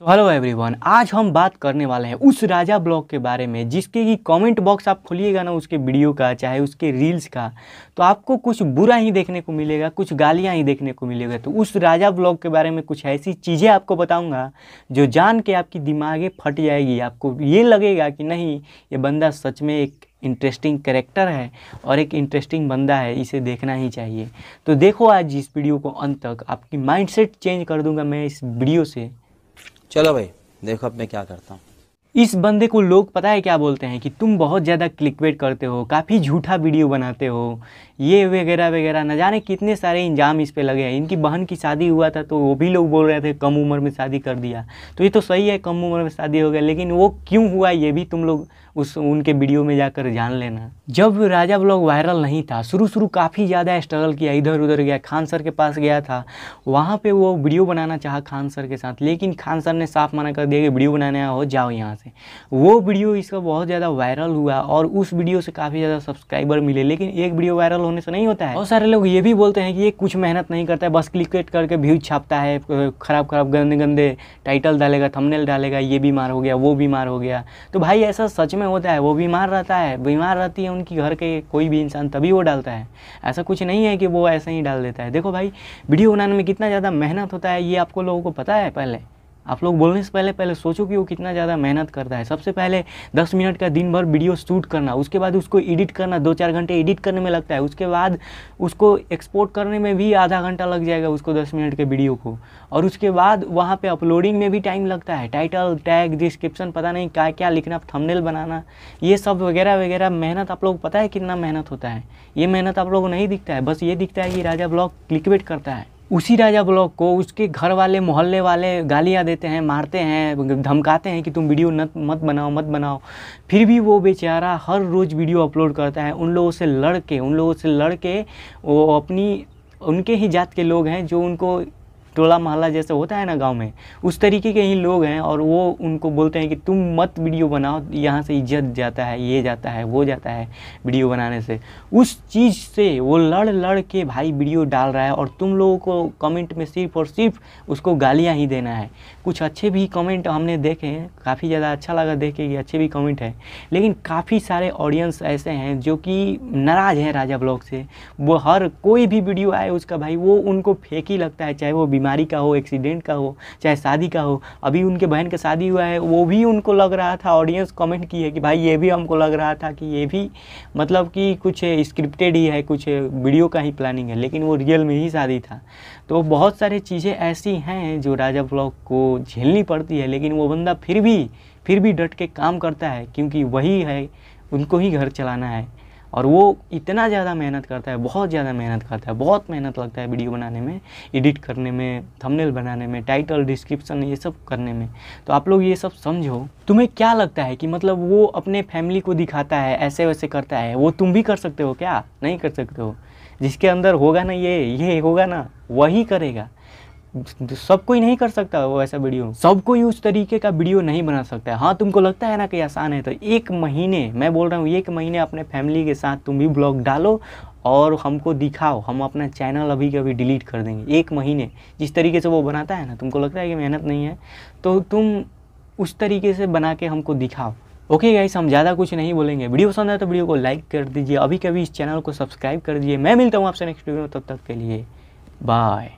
so hello everyone आज हम बात करने वाले हैं उस राजा ब्लॉग के बारे में जिसके कि कमेंट बॉक्स आप खोलिएगा ना उसके वीडियो का चाहे उसके रील्स का तो आपको कुछ बुरा ही देखने को मिलेगा कुछ गालियां ही देखने को मिलेगा तो उस राजा ब्लॉग के बारे में कुछ ऐसी चीज़ें आपको बताऊंगा जो जान के आपकी दिमागें फट जाएगी आपको ये लगेगा कि नहीं ये बंदा सच में एक इंटरेस्टिंग करेक्टर है और एक इंटरेस्टिंग बंदा है इसे देखना ही चाहिए तो देखो आज इस वीडियो को अंत तक आपकी माइंड चेंज कर दूँगा मैं इस वीडियो से चलो भाई देखो अब मैं क्या करता हूँ इस बंदे को लोग पता है क्या बोलते हैं कि तुम बहुत ज़्यादा क्लिकवेट करते हो काफ़ी झूठा वीडियो बनाते हो ये वगैरह वगैरह न जाने कितने सारे इंजाम इस पर लगे हैं इनकी बहन की शादी हुआ था तो वो भी लोग बोल रहे थे कम उम्र में शादी कर दिया तो ये तो सही है कम उम्र में शादी हो गया लेकिन वो क्यों हुआ ये भी तुम लोग उस उनके वीडियो में जाकर जान लेना जब राजा ब्लॉग वायरल नहीं था शुरू शुरू काफ़ी ज़्यादा स्ट्रगल किया इधर उधर गया खान सर के पास गया था वहाँ पर वो वीडियो बनाना चाह खान सर के साथ लेकिन खान सर ने साफ मना कर दिया कि वीडियो बनाने हो जाओ यहाँ से से वो वीडियो इसका बहुत ज़्यादा वायरल हुआ और उस वीडियो से काफ़ी ज़्यादा सब्सक्राइबर मिले लेकिन एक वीडियो वायरल होने से नहीं होता है बहुत सारे लोग ये भी बोलते हैं कि ये कुछ मेहनत नहीं करता है बस क्लिकेट करके व्यूज छापता है ख़राब ख़राब गंदे गंदे टाइटल डालेगा थमनेल डालेगा ये बीमार हो गया वो बीमार हो गया तो भाई ऐसा सच में होता है वो बीमार रहता है बीमार रहती है उनकी घर के कोई भी इंसान तभी वो डालता है ऐसा कुछ नहीं है कि वो ऐसे ही डाल देता है देखो भाई वीडियो बनाने में कितना ज़्यादा मेहनत होता है ये आपको लोगों को पता है पहले आप लोग बोलने से पहले पहले सोचो कि वो कितना ज़्यादा मेहनत करता है सबसे पहले दस मिनट का दिन भर वीडियो शूट करना उसके बाद उसको एडिट करना दो चार घंटे एडिट करने में लगता है उसके बाद उसको एक्सपोर्ट करने में भी आधा घंटा लग जाएगा उसको दस मिनट के वीडियो को और उसके बाद वहाँ पर अपलोडिंग में भी टाइम लगता है टाइटल टैग डिस्क्रिप्शन पता नहीं क्या क्या लिखना थमनेल बनाना ये सब वगैरह वगैरह मेहनत आप लोग पता है कितना मेहनत होता है ये मेहनत आप लोग नहीं दिखता है बस ये दिखता है कि राजा ब्लॉग क्लिकवेट करता है उसी राजा ब्लॉक को उसके घर वाले मोहल्ले वाले गालियाँ देते हैं मारते हैं धमकाते हैं कि तुम वीडियो न मत बनाओ मत बनाओ फिर भी वो बेचारा हर रोज़ वीडियो अपलोड करता है उन लोगों से लड़ के उन लोगों से लड़ के वो अपनी उनके ही जात के लोग हैं जो उनको टोला मोहल्ला जैसे होता है ना गांव में उस तरीके के ही लोग हैं और वो उनको बोलते हैं कि तुम मत वीडियो बनाओ यहाँ से इज्जत जाता है ये जाता है वो जाता है वीडियो बनाने से उस चीज़ से वो लड़ लड़ के भाई वीडियो डाल रहा है और तुम लोगों को कमेंट में सिर्फ और सिर्फ उसको गालियाँ ही देना है कुछ अच्छे भी कमेंट हमने देखे हैं काफ़ी ज़्यादा अच्छा लगा देखे कि अच्छे भी कमेंट हैं लेकिन काफ़ी सारे ऑडियंस ऐसे हैं जो कि नाराज़ हैं राजा ब्लॉग से वो हर कोई भी वीडियो आए उसका भाई वो उनको फेंक ही लगता है चाहे वो बीमार बीमारी का हो एक्सीडेंट का हो चाहे शादी का हो अभी उनके बहन का शादी हुआ है वो भी उनको लग रहा था ऑडियंस कमेंट की है कि भाई ये भी हमको लग रहा था कि ये भी मतलब कि कुछ स्क्रिप्टेड ही है कुछ वीडियो का ही प्लानिंग है लेकिन वो रियल में ही शादी था तो बहुत सारी चीज़ें ऐसी हैं जो राजा ब्लॉग को झेलनी पड़ती है लेकिन वो बंदा फिर भी फिर भी डट के काम करता है क्योंकि वही है उनको ही घर चलाना है और वो इतना ज़्यादा मेहनत करता है बहुत ज़्यादा मेहनत करता है बहुत मेहनत लगता है वीडियो बनाने में एडिट करने में थंबनेल बनाने में टाइटल डिस्क्रिप्शन ये सब करने में तो आप लोग ये सब समझो तुम्हें क्या लगता है कि मतलब वो अपने फैमिली को दिखाता है ऐसे वैसे करता है वो तुम भी कर सकते हो क्या नहीं कर सकते हो जिसके अंदर होगा ना ये ये होगा ना वही करेगा सब कोई नहीं कर सकता वो ऐसा वीडियो सब कोई उस तरीके का वीडियो नहीं बना सकता है हाँ तुमको लगता है ना कि आसान है तो एक महीने मैं बोल रहा हूँ एक महीने अपने फैमिली के साथ तुम भी ब्लॉग डालो और हमको दिखाओ हम अपना चैनल अभी कभी डिलीट कर देंगे एक महीने जिस तरीके से वो बनाता है ना तुमको लगता है कि मेहनत नहीं है तो तुम उस तरीके से बना के हमको दिखाओ ओके okay गाइस हम ज़्यादा कुछ नहीं बोलेंगे वीडियो पसंद आए तो वीडियो को लाइक कर दीजिए अभी कभी इस चैनल को सब्सक्राइब कर दीजिए मैं मिलता हूँ आपसे नेक्स्ट वीडियो तब तक के लिए बाय